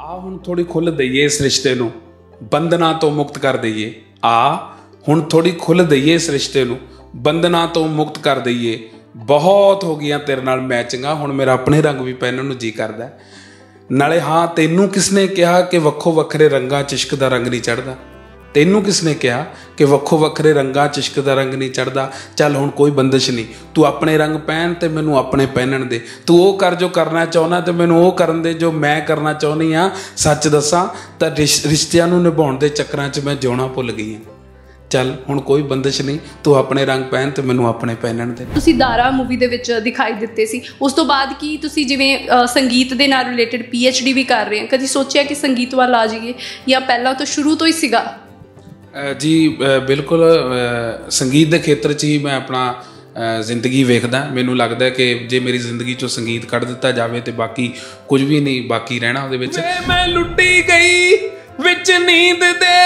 ਆ ਹੁਣ ਥੋੜੀ ਖੁੱਲ ਦਈਏ ਇਸ ਰਿਸ਼ਤੇ ਨੂੰ ਬੰਧਨਾਂ ਤੋਂ ਮੁਕਤ ਕਰ ਦਈਏ ਆ ਹੁਣ ਥੋੜੀ ਖੁੱਲ ਦਈਏ ਇਸ ਰਿਸ਼ਤੇ ਨੂੰ ਬੰਧਨਾਂ ਤੋਂ ਮੁਕਤ ਕਰ ਦਈਏ ਬਹੁਤ ਹੋ ਗਈਆਂ ਤੇਰੇ ਨਾਲ ਮੈਚਿੰਗਾਂ ਹੁਣ ਮੇਰਾ ਆਪਣੇ ਰੰਗ ਵੀ ਪਹਿਨਣ ਨੂੰ ਜੀ ਕਰਦਾ ਨਾਲੇ ਹਾਂ ਤੈਨੂੰ ਕਿਸਨੇ ਕਿਹਾ ਕਿ ਵੱਖੋ ਵੱਖਰੇ ਰੰਗਾਂ ਚਿਸ਼ਕ ਦਾ ਰੰਗ ਨਹੀਂ ਚੜਦਾ ਤੈਨੂੰ ਕਿਸ ਨੇ ਕਿਹਾ ਕਿ ਵੱਖੋ ਵੱਖਰੇ ਰੰਗਾਂ ਚਿਸ਼ਕ ਦਾ ਰੰਗ ਨਹੀਂ ਚੜਦਾ ਚੱਲ ਹੁਣ ਕੋਈ ਬੰਦਸ਼ ਨਹੀਂ ਤੂੰ ਆਪਣੇ ਰੰਗ ਪਹਿਨ ਤੇ ਮੈਨੂੰ ਆਪਣੇ ਪਹਿਨਣ ਦੇ ਤੂੰ ਉਹ ਕਰ ਜੋ ਕਰਨਾ ਚਾਹੁੰਦਾ ਤੇ ਮੈਨੂੰ ਉਹ ਕਰਨ ਦੇ ਜੋ ਮੈਂ ਕਰਨਾ ਚਾਹੁੰਦੀ ਆ ਸੱਚ ਦੱਸਾਂ ਤਾਂ ਰਿਸ਼ਤਿਆਂ ਨੂੰ ਨਿਭਾਉਣ ਦੇ ਚੱਕਰਾਂ 'ਚ ਮੈਂ ਜਿਉਣਾ ਭੁੱਲ ਗਈ ਆ ਚੱਲ ਹੁਣ ਕੋਈ ਬੰਦਸ਼ ਨਹੀਂ ਤੂੰ ਆਪਣੇ ਰੰਗ ਪਹਿਨ ਤੇ ਮੈਨੂੰ ਆਪਣੇ ਪਹਿਨਣ ਦੇ ਤੁਸੀਂ ਦਾਰਾ ਮੂਵੀ ਦੇ ਵਿੱਚ ਦਿਖਾਈ ਦਿੱਤੇ ਸੀ ਉਸ ਤੋਂ ਬਾਅਦ ਕੀ ਤੁਸੀਂ ਜਿਵੇਂ ਸੰਗੀਤ ਦੇ ਨਾਲ ਰਿਲੇਟਡ ਪੀਐਚਡੀ ਵੀ ਕਰ ਰਹੇ ਹੋ ਕਦੀ ਸੋਚਿਆ ਕਿ ਸੰਗੀਤ ਵੱਲ ਆ ਜਾਈਏ ਜਾਂ ਪਹਿਲਾਂ ਤੋਂ ਸ਼ੁਰੂ ਤੋਂ ਹੀ ਸੀਗਾ ਜੀ ਬਿਲਕੁਲ ਸੰਗੀਤ ਦੇ ਖੇਤਰ 'ਚ ਹੀ ਮੈਂ ਆਪਣਾ ਜ਼ਿੰਦਗੀ ਵੇਖਦਾ ਮੈਨੂੰ ਲੱਗਦਾ ਕਿ ਜੇ ਮੇਰੀ ਜ਼ਿੰਦਗੀ 'ਚੋਂ ਸੰਗੀਤ ਕੱਢ ਦਿੱਤਾ ਜਾਵੇ ਤੇ ਬਾਕੀ ਕੁਝ ਵੀ ਨਹੀਂ ਬਾਕੀ ਰਹਿਣਾ ਉਹਦੇ ਵਿੱਚ ਮੈਂ ਲੁੱਟੀ ਗਈ ਵਿੱਚ ਨੀਂਦ ਦੇ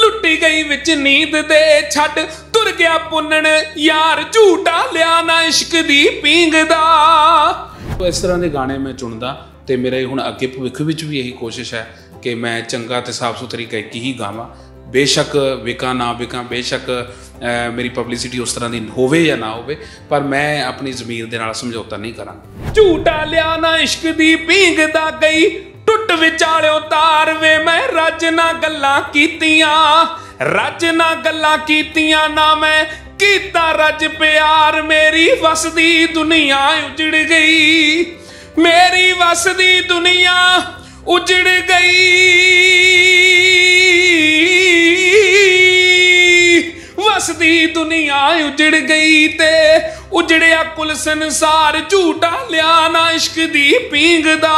ਲੁੱਟੀ ਗਈ ਵਿੱਚ ਨੀਂਦ ਦੇ ਛੱਡ ਤੁਰ ਗਿਆ ਪੁੰਨਣ ਯਾਰ ਝੂਟਾ ਲਿਆ ਨਾ ਇਸ਼ਕ ਦੀ ਪੀਂਗ ਦਾ ਇਸ ਤਰ੍ਹਾਂ ਦੇ ਗਾਣੇ ਮੈਂ ਚੁਣਦਾ ਤੇ ਮੇਰਾ ਹੁਣ ਅੱਗੇ ਭਵਿੱਖ ਵਿੱਚ ਵੀ ਇਹੀ ਕੋਸ਼ਿਸ਼ ਹੈ ਕਿ ਮੈਂ ਚੰਗਾ ਤੇ ਸਾਫ਼ ਸੁਥਰੀ ਗਾਇਕੀ ਹੀ ਗਾਵਾਂ ਬੇਸ਼ੱਕ ਵਿਕਾ ਨਾ ਵਿਕਾ ਬੇਸ਼ੱਕ ਮੇਰੀ ਪਬਲਿਸਿਟੀ ਉਸ ਤਰ੍ਹਾਂ ਦੀ ਹੋਵੇ ਜਾਂ ਨਾ ਹੋਵੇ ਪਰ ਮੈਂ ਆਪਣੀ ਜ਼ਮੀਰ ਦੇ ਨਾਲ ਸਮਝੌਤਾ ਨਹੀਂ ਕਰਾਂਗਾ ਝੂਟਾ ਲਿਆ ਨਾ ਇਸ਼ਕ ਦੀ ਦਾ ਗਈ ਟੁੱਟ ਵਿਚਾਲਿਓ ਤਾਰ ਵੇ ਮੈਂ ਰੱਜ ਨਾ ਗੱਲਾਂ ਕੀਤੀਆਂ ਰੱਜ ਨਾ ਗੱਲਾਂ ਕੀਤੀਆਂ ਨਾ ਮੈਂ ਕੀਤਾ ਰੱਜ ਪਿਆਰ ਮੇਰੀ ਵਸਦੀ ਦੁਨੀਆ ਉਜੜ ਗਈ ਮੇਰੀ ਵਸਦੀ ਦੁਨੀਆ ਉਜੜ ਗਈ ਵਸਦੀ ਦੁਨੀਆ ਉਜੜ ਗਈ ਤੇ ਉਜੜਿਆ ਕੁਲ ਸੰਸਾਰ ਝੂਟਾ ਲਿਆ ਨਾ ਇਸ਼ਕ ਦੀ ਪੀਂਗ ਦਾ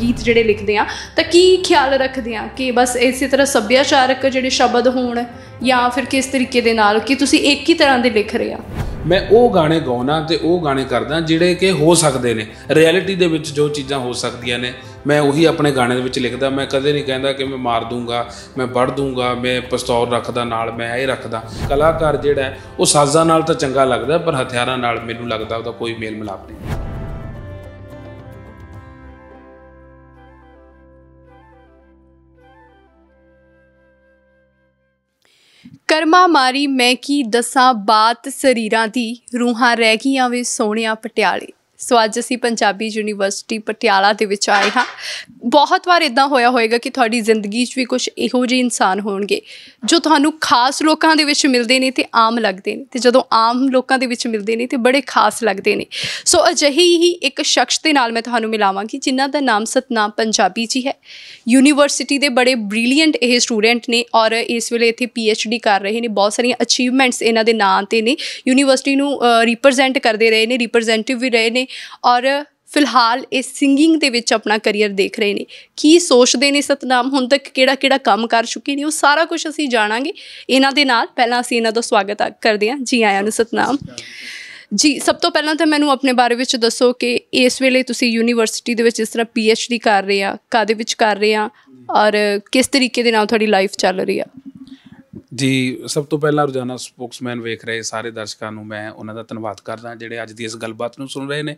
ਗੀਤ ਜਿਹੜੇ ਲਿਖਦੇ ਆ ਤਾਂ ਕੀ ਖਿਆਲ ਰੱਖਦੇ ਆ ਕਿ ਬਸ ਇਸੇ ਤਰ੍ਹਾਂ ਸੱਭਿਆਚਾਰਕ ਜਿਹੜੇ ਸ਼ਬਦ ਹੋਣ ਜਾਂ ਫਿਰ ਕਿਸ ਤਰੀਕੇ ਦੇ ਨਾਲ ਕਿ ਤੁਸੀਂ ਇੱਕ ਹੀ ਤਰ੍ਹਾਂ ਦੇ ਲਿਖ ਰਹੇ ਆ ਮੈਂ ਉਹ ਗਾਣੇ ਗਾਉਣਾ ਤੇ ਉਹ ਗਾਣੇ ਕਰਦਾ ਜਿਹੜੇ ਕਿ ਹੋ ਸਕਦੇ ਨੇ ਰਿਐਲਿਟੀ ਦੇ ਵਿੱਚ ਜੋ ਚੀਜ਼ਾਂ ਹੋ ਸਕਦੀਆਂ ਨੇ ਮੈਂ ਉਹੀ ਆਪਣੇ ਗਾਣੇ ਦੇ ਵਿੱਚ ਲਿਖਦਾ ਮੈਂ ਕਦੇ ਨਹੀਂ ਕਹਿੰਦਾ ਕਿ ਮੈਂ ਮਾਰ ਦੂੰਗਾ ਮੈਂ ਵੜ ਦੂੰਗਾ ਮੈਂ ਪਿਸਤੌਲ ਰੱਖਦਾ ਨਾਲ ਮੈਂ ਇਹ ਰੱਖਦਾ ਕਲਾਕਾਰ ਜਿਹੜਾ ਉਹ ਸਾਜ਼ਾਂ ਨਾਲ ਤਾਂ ਚੰਗਾ ਲੱਗਦਾ ਪਰ ਹਥਿਆਰਾਂ ਨਾਲ ਮੈਨੂੰ ਲੱਗਦਾ ਉਹਦਾ ਕੋਈ ਮੇਲ ਮਿਲਾਪ ਨਹੀਂ ਕਰਮਾ ਮਾਰੀ ਮੈਂ ਕੀ ਦਸਾਂ ਬਾਤ ਸਰੀਰਾਂ ਦੀ ਰੂਹਾਂ ਰਹਿ ਗਈਆਂ ਵੇ ਸੋਹਣਿਆ ਪਟਿਆਲੇ ਸੋ ਅੱਜ ਅਸੀਂ ਪੰਜਾਬੀ ਯੂਨੀਵਰਸਿਟੀ ਪਟਿਆਲਾ ਦੇ ਵਿੱਚ ਆਏ ਹਾਂ ਬਹੁਤ ਵਾਰ ਇਦਾਂ ਹੋਇਆ ਹੋਵੇਗਾ ਕਿ ਤੁਹਾਡੀ ਜ਼ਿੰਦਗੀ 'ਚ ਵੀ ਕੁਝ ਇਹੋ ਜਿਹੇ ਇਨਸਾਨ ਹੋਣਗੇ ਜੋ ਤੁਹਾਨੂੰ ਖਾਸ ਲੋਕਾਂ ਦੇ ਵਿੱਚ ਮਿਲਦੇ ਨੇ ਤੇ ਆਮ ਲੱਗਦੇ ਨੇ ਤੇ ਜਦੋਂ ਆਮ ਲੋਕਾਂ ਦੇ ਵਿੱਚ ਮਿਲਦੇ ਨੇ ਤੇ ਬੜੇ ਖਾਸ ਲੱਗਦੇ ਨੇ ਸੋ ਅਜਿਹੀ ਹੀ ਇੱਕ ਸ਼ਖਸ ਦੇ ਨਾਲ ਮੈਂ ਤੁਹਾਨੂੰ ਮਿਲਾਵਾਂਗੀ ਜਿਨ੍ਹਾਂ ਦਾ ਨਾਮ ਸਤਨਾਮ ਪੰਜਾਬੀ ਜੀ ਹੈ ਯੂਨੀਵਰਸਿਟੀ ਦੇ ਬੜੇ ਬ੍ਰਿਲੀਅੰਟ ਇਹ ਸਟੂਡੈਂਟ ਨੇ ਔਰ ਇਸ ਵੇਲੇ ਇੱਥੇ ਪੀ ਐਚ ਡੀ ਕਰ ਰਹੇ ਨੇ ਬਹੁਤ ਸਾਰੀਆਂ ਅਚੀਵਮੈਂਟਸ ਇਹਨਾਂ ਦੇ ਨਾਂ ਤੇ ਨੇ ਯੂਨੀਵਰਸਿਟੀ ਨੂੰ ਰਿਪਰੈਜ਼ੈਂਟ ਕਰਦੇ ਰਹੇ ਨੇ ਰਿਪਰੈਜ਼ੈਂਟੇਟਿਵ ਵੀ ਰਹੇ ਨੇ ਔਰ ਫਿਲਹਾਲ ਇਸ ਸਿੰਗਿੰਗ ਦੇ ਵਿੱਚ ਆਪਣਾ ਕੈਰੀਅਰ ਦੇਖ ਰਹੇ ਨੇ ਕੀ ਸੋਚਦੇ ਨੇ ਸਤਨਾਮ ਹੁਣ ਤੱਕ ਕਿਹੜਾ ਕਿਹੜਾ ਕੰਮ ਕਰ ਚੁੱਕੇ ਨੇ ਉਹ ਸਾਰਾ ਕੁਝ ਅਸੀਂ ਜਾਣਾਂਗੇ ਇਹਨਾਂ ਦੇ ਨਾਲ ਪਹਿਲਾਂ ਅਸੀਂ ਇਹਨਾਂ ਦਾ ਸਵਾਗਤ ਕਰਦੇ ਹਾਂ ਜੀ ਆਇਆਂ ਨੂੰ ਸਤਨਾਮ ਜੀ ਸਭ ਤੋਂ ਪਹਿਲਾਂ ਤਾਂ ਮੈਨੂੰ ਆਪਣੇ ਬਾਰੇ ਵਿੱਚ ਦੱਸੋ ਕਿ ਇਸ ਵੇਲੇ ਤੁਸੀਂ ਯੂਨੀਵਰਸਿਟੀ ਦੇ ਵਿੱਚ ਇਸ ਤਰ੍ਹਾਂ ਪੀਐਚਡੀ ਕਰ ਰਹੇ ਆ ਕਾਦੇ ਵਿੱਚ ਕਰ ਰਹੇ ਆ ਔਰ ਕਿਸ ਤਰੀਕੇ ਦੇ ਨਾਲ ਤੁਹਾਡੀ ਲਾਈਫ ਚੱਲ ਰਹੀ ਆ ਜੀ ਸਭ ਤੋਂ ਪਹਿਲਾਂ ਰੋਜ਼ਾਨਾ ਸਪੋਕਸਮੈਨ ਵੇਖ ਰਹੇ ਸਾਰੇ ਦਰਸ਼ਕਾਂ ਨੂੰ ਮੈਂ ਉਹਨਾਂ ਦਾ ਧੰਨਵਾਦ ਕਰਦਾ ਜਿਹੜੇ ਅੱਜ ਦੀ ਇਸ ਗੱਲਬਾਤ ਨੂੰ ਸੁਣ ਰਹੇ ਨੇ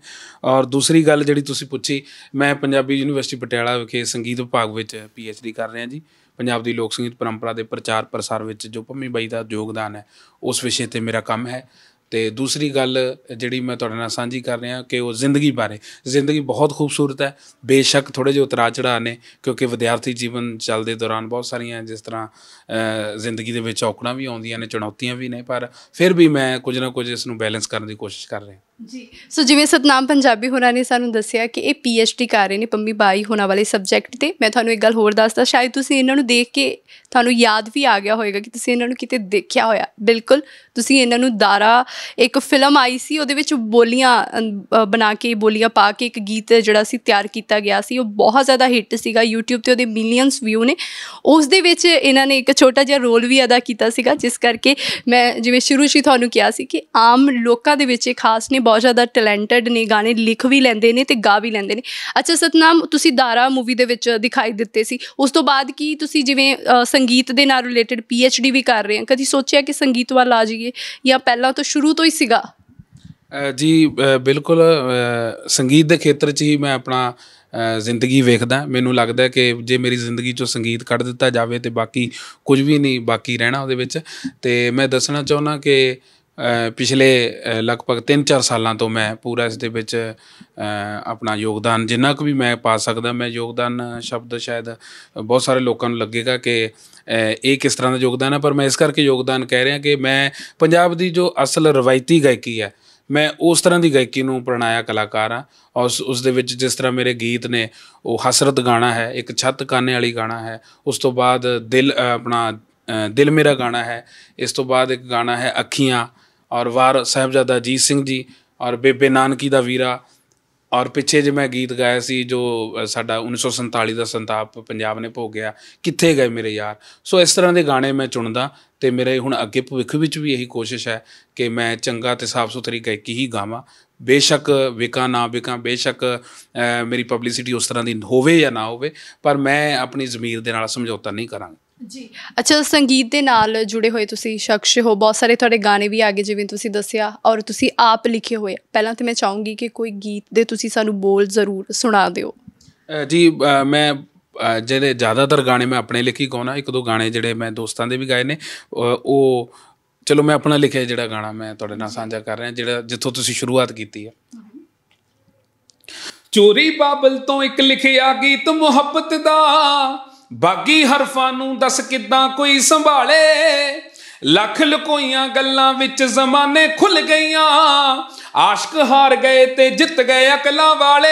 ਔਰ ਦੂਸਰੀ ਗੱਲ ਜਿਹੜੀ ਤੁਸੀਂ ਪੁੱਛੀ ਮੈਂ ਪੰਜਾਬੀ ਯੂਨੀਵਰਸਿਟੀ ਪਟਿਆਲਾ ਵਿਖੇ ਸੰਗੀਤ ਵਿਭਾਗ ਵਿੱਚ ਪੀਐਚਡੀ ਕਰ ਰਿਹਾ ਜੀ ਪੰਜਾਬ ਦੀ ਲੋਕ ਸੰਗੀਤ ਪਰੰਪਰਾ ਦੇ ਪ੍ਰਚਾਰ ਪ੍ਰਸਾਰ ਵਿੱਚ ਜੋ ਪੰਮੀ ਬਾਈ ਦਾ ਯੋਗਦਾਨ ਹੈ ਉਸ ਵਿਸ਼ੇ ਤੇ ਮੇਰਾ ਕੰਮ ਹੈ ਤੇ ਦੂਸਰੀ ਗੱਲ ਜਿਹੜੀ ਮੈਂ ਤੁਹਾਡੇ ਨਾਲ ਸਾਂਝੀ ਕਰ ਰਿਹਾ ਕਿ ਉਹ ਜ਼ਿੰਦਗੀ ਬਾਰੇ ਜ਼ਿੰਦਗੀ ਬਹੁਤ ਖੂਬਸੂਰਤ ਹੈ ਬੇਸ਼ੱਕ ਥੋੜੇ ਜਿਹਾ ਉਤਰਾ ਚੜਾ ਨੇ ਕਿਉਂਕਿ ਵਿਦਿਆਰਥੀ ਜੀਵਨ ਚੱਲਦੇ ਦੌਰਾਨ ਬਹੁਤ ਸਾਰੀਆਂ ਜਿਸ ਤਰ੍ਹਾਂ ਜ਼ਿੰਦਗੀ ਦੇ ਵਿੱਚ ਔਕੜਾਂ ਵੀ ਆਉਂਦੀਆਂ ਨੇ ਚੁਣੌਤੀਆਂ ਵੀ ਨੇ ਪਰ ਫਿਰ ਵੀ ਮੈਂ ਕੁਝ ਨਾ ਕੁਝ ਇਸ ਨੂੰ ਬੈਲੈਂਸ ਕਰਨ ਦੀ ਕੋਸ਼ਿਸ਼ ਕਰ ਰਿਹਾ ਜੀ ਸੋ ਜਿਵੇਂ ਸਤਨਾਮ ਪੰਜਾਬੀ ਹੋਣਾ ਨੇ ਸਾਨੂੰ ਦੱਸਿਆ ਕਿ ਇਹ ਪੀ ਐਚ ਡੀ ਕਰ ਰਹੇ ਨੇ ਪੰਮੀ ਬਾਈ ਹੋਣਾ ਵਾਲੇ ਸਬਜੈਕਟ ਤੇ ਮੈਂ ਤੁਹਾਨੂੰ ਇੱਕ ਗੱਲ ਹੋਰ ਦੱਸਦਾ ਸ਼ਾਇਦ ਤੁਸੀਂ ਇਹਨਾਂ ਨੂੰ ਦੇਖ ਕੇ ਤੁਹਾਨੂੰ ਯਾਦ ਵੀ ਆ ਗਿਆ ਹੋਵੇਗਾ ਕਿ ਤੁਸੀਂ ਇਹਨਾਂ ਨੂੰ ਕਿਤੇ ਦੇਖਿਆ ਹੋਇਆ ਬਿਲਕੁਲ ਤੁਸੀਂ ਇਹਨਾਂ ਨੂੰ ਦਾਰਾ ਇੱਕ ਫਿਲਮ ਆਈ ਸੀ ਉਹਦੇ ਵਿੱਚ ਬੋਲੀਆਂ ਬਣਾ ਕੇ ਬੋਲੀਆਂ ਪਾ ਕੇ ਇੱਕ ਗੀਤ ਜਿਹੜਾ ਸੀ ਤਿਆਰ ਕੀਤਾ ਗਿਆ ਸੀ ਉਹ ਬਹੁਤ ਜ਼ਿਆਦਾ ਹਿੱਟ ਸੀਗਾ YouTube ਤੇ ਉਹਦੇ ਮਿਲੀਅਨਸ ਵਿਊ ਨੇ ਉਸ ਦੇ ਵਿੱਚ ਇਹਨਾਂ ਨੇ ਇੱਕ ਛੋਟਾ ਜਿਹਾ ਰੋਲ ਵੀ ਅਦਾ ਕੀਤਾ ਸੀਗਾ ਜਿਸ ਕਰਕੇ ਮੈਂ ਜਿਵੇਂ ਸ਼ੁਰੂ ਸ਼ੀ ਤੁਹਾਨੂੰ ਕਿਹਾ ਸੀ ਕਿ ਆਮ ਲੋਕਾਂ ਦੇ ਵਿੱਚ ਇਹ ਖਾਸ ਨੇ ਬਹੁਤ ਜ਼ਿਆਦਾ ਟੈਲੈਂਟਡ ਨੇ ਗਾਣੇ ਲਿਖ ਵੀ ਲੈਂਦੇ ਨੇ ਤੇ ਗਾ ਵੀ ਲੈਂਦੇ ਨੇ ਅੱਛਾ ਸਤਨਾਮ ਤੁਸੀਂ ਦਾਰਾ ਮੂਵੀ ਦੇ ਵਿੱਚ ਦਿਖਾਈ ਦਿੱਤੇ ਸੀ ਉਸ ਤੋਂ ਬਾਅਦ ਕੀ ਤੁਸੀਂ ਜਿਵੇਂ ਸੰਗੀਤ ਦੇ ਨਾਲ ਰਿਲੇਟਡ ਪੀ ਐਚ ਡੀ ਵੀ ਕਰ ਰਹੇ ਹੋ ਕਦੀ ਸੋਚਿਆ ਕਿ ਸੰਗੀਤ ਵੱਲ ਆ ਜਾਈਏ ਜਾਂ ਪਹਿਲਾਂ ਤੋਂ ਸ਼ੁਰੂ ਤੋਂ ਹੀ ਸੀਗਾ ਜੀ ਬਿਲਕੁਲ ਸੰਗੀਤ ਦੇ ਖੇਤਰ 'ਚ ਹੀ ਮੈਂ ਆਪਣਾ ਜ਼ਿੰਦਗੀ ਵੇਖਦਾ ਮੈਨੂੰ ਲੱਗਦਾ ਕਿ ਜੇ ਮੇਰੀ ਜ਼ਿੰਦਗੀ ਚੋਂ ਸੰਗੀਤ ਕੱਢ ਦਿੱਤਾ ਜਾਵੇ ਤੇ ਬਾਕੀ ਕੁਝ ਵੀ ਨਹੀਂ ਬਾਕੀ ਰਹਿਣਾ ਉਹਦੇ ਵਿੱਚ ਤੇ ਮੈਂ ਦੱਸਣਾ ਚਾਹੁੰਨਾ ਕਿ ਪਿਛਲੇ ਲਗਭਗ 3-4 ਸਾਲਾਂ ਤੋਂ ਮੈਂ ਪੂਰਾ ਇਸ ਦੇ ਵਿੱਚ ਆਪਣਾ ਯੋਗਦਾਨ ਜਿੰਨਾ ਕੁ ਵੀ ਮੈਂ ਪਾ ਸਕਦਾ ਮੈਂ ਯੋਗਦਾਨ ਸ਼ਬਦ ਸ਼ਾਇਦ ਬਹੁਤ ਸਾਰੇ ਲੋਕਾਂ ਨੂੰ ਲੱਗੇਗਾ ਕਿ ਇਹ ਕਿਸ ਤਰ੍ਹਾਂ ਦਾ ਯੋਗਦਾਨ ਹੈ ਪਰ ਮੈਂ ਇਸ ਕਰਕੇ ਯੋਗਦਾਨ ਕਹਿ ਰਿਹਾ ਕਿ ਮੈਂ ਪੰਜਾਬ ਦੀ ਜੋ ਅਸਲ ਰਵਾਇਤੀ ਗਾਇਕੀ ਹੈ ਮੈਂ ਉਸ ਤਰ੍ਹਾਂ ਦੀ ਗਾਇਕੀ ਨੂੰ ਪ੍ਰਣਾਇਆ ਕਲਾਕਾਰ ਹਾਂ ਉਸ ਉਸ ਦੇ ਵਿੱਚ ਜਿਸ ਤਰ੍ਹਾਂ ਮੇਰੇ ਗੀਤ ਨੇ ਉਹ ਹਸਰਤ ਗਾਣਾ ਹੈ ਇੱਕ ਛੱਤ ਕਾਨੇ ਵਾਲੀ ਗਾਣਾ ਹੈ ਉਸ ਤੋਂ ਬਾਅਦ ਦਿਲ ਆਪਣਾ ਦਿਲ ਮੇਰਾ ਗਾਣਾ ਹੈ ਇਸ ਤੋਂ ਬਾਅਦ ਇੱਕ ਗਾਣਾ ਹੈ ਅੱਖੀਆਂ ਔਰ ਵਾਰ ਸਹਿਬਜ਼ਾਦਾ ਜੀ ਸਿੰਘ ਜੀ ਔਰ ਬੇਬੇ ਨਾਨਕੀ ਦਾ ਵੀਰਾ ਔਰ ਪਿੱਛੇ ਜੇ ਮੈਂ ਗੀਤ ਗਾਇਆ ਸੀ ਜੋ ਸਾਡਾ 1947 ਦਾ ਸੰਤਾਪ ਪੰਜਾਬ ਨੇ ਭੋਗਿਆ ਕਿੱਥੇ ਗਏ ਮੇਰੇ ਯਾਰ ਸੋ ਇਸ ਤਰ੍ਹਾਂ ਦੇ ਗਾਣੇ ਮੈਂ ਚੁਣਦਾ ਤੇ ਮੇਰੇ ਹੁਣ ਅੱਗੇ ਭਵਿੱਖ ਵਿੱਚ ਵੀ ਇਹੀ ਕੋਸ਼ਿਸ਼ ਹੈ ਕਿ ਮੈਂ ਚੰਗਾ ਤੇ ਸਾਫ਼ ਸੁਥਰੀ ਗਾਇਕੀ ਹੀ ਗਾਵਾਂ ਬੇਸ਼ੱਕ ਵਿਕਾ ਨਾ ਵਿਕਾ ਬੇਸ਼ੱਕ ਮੇਰੀ ਪਬਲਿਸਿਟੀ ਉਸ ਤਰ੍ਹਾਂ ਦੀ ਹੋਵੇ ਜਾਂ ਨਾ ਹੋਵੇ ਪਰ ਮੈਂ ਆਪਣੀ ਜ਼ਮੀਰ ਦੇ ਨਾਲ ਸਮਝੌਤਾ ਨਹੀਂ ਕਰਾਂਗਾ ਜੀ ਅੱਛਾ ਸੰਗੀਤ ਦੇ ਨਾਲ ਜੁੜੇ ਹੋਏ ਤੁਸੀਂ ਸ਼ਖਸ ਹੋ ਬਹੁਤ ਸਾਰੇ ਤੁਹਾਡੇ ਗਾਣੇ ਵੀ ਆਗੇ ਜਿਵੇਂ ਤੁਸੀਂ ਦੱਸਿਆ ਔਰ ਤੁਸੀਂ ਆਪ ਲਿਖੇ ਹੋਏ ਪਹਿਲਾਂ ਤੇ ਮੈਂ ਚਾਹੂੰਗੀ ਕਿ ਕੋਈ ਗੀਤ ਦੇ ਤੁਸੀਂ ਸਾਨੂੰ ਬੋਲ ਜ਼ਰੂਰ ਸੁਣਾ ਦਿਓ ਜੀ ਮੈਂ ਜਿਹੜੇ ਜ਼ਿਆਦਾਤਰ ਗਾਣੇ ਮੈਂ ਆਪਣੇ ਲਿਖੀ ਗਾਉਣਾ ਇੱਕ ਦੋ ਗਾਣੇ ਜਿਹੜੇ ਮੈਂ ਦੋਸਤਾਂ ਦੇ ਵੀ ਗਾਏ ਨੇ ਉਹ ਚਲੋ ਮੈਂ ਆਪਣਾ ਲਿਖਿਆ ਜਿਹੜਾ ਗਾਣਾ ਮੈਂ ਤੁਹਾਡੇ ਨਾਲ ਸਾਂਝਾ ਕਰ ਰਿਹਾ ਜਿਹੜਾ ਜਿੱਥੋਂ ਤੁਸੀਂ ਸ਼ੁਰੂਆਤ ਕੀਤੀ ਹੈ ਚੋਰੀ ਬਾਬਲ ਤੋਂ ਇੱਕ ਲਿਖਿਆ ਗੀਤ ਮੁਹੱਬਤ ਦਾ ਬਾਗੀ ਹਰਫਾਂ ਨੂੰ ਦੱਸ ਕਿਦਾਂ ਕੋਈ ਸੰਭਾਲੇ ਲੱਖ ਲਕੋਈਆਂ ਗੱਲਾਂ ਵਿੱਚ ਜ਼ਮਾਨੇ ਖੁੱਲ ਗਈਆਂ ਆਸ਼ਕ ਹਾਰ ਗਏ ਤੇ ਜਿੱਤ ਗਏ ਅਕਲਾਂ ਵਾਲੇ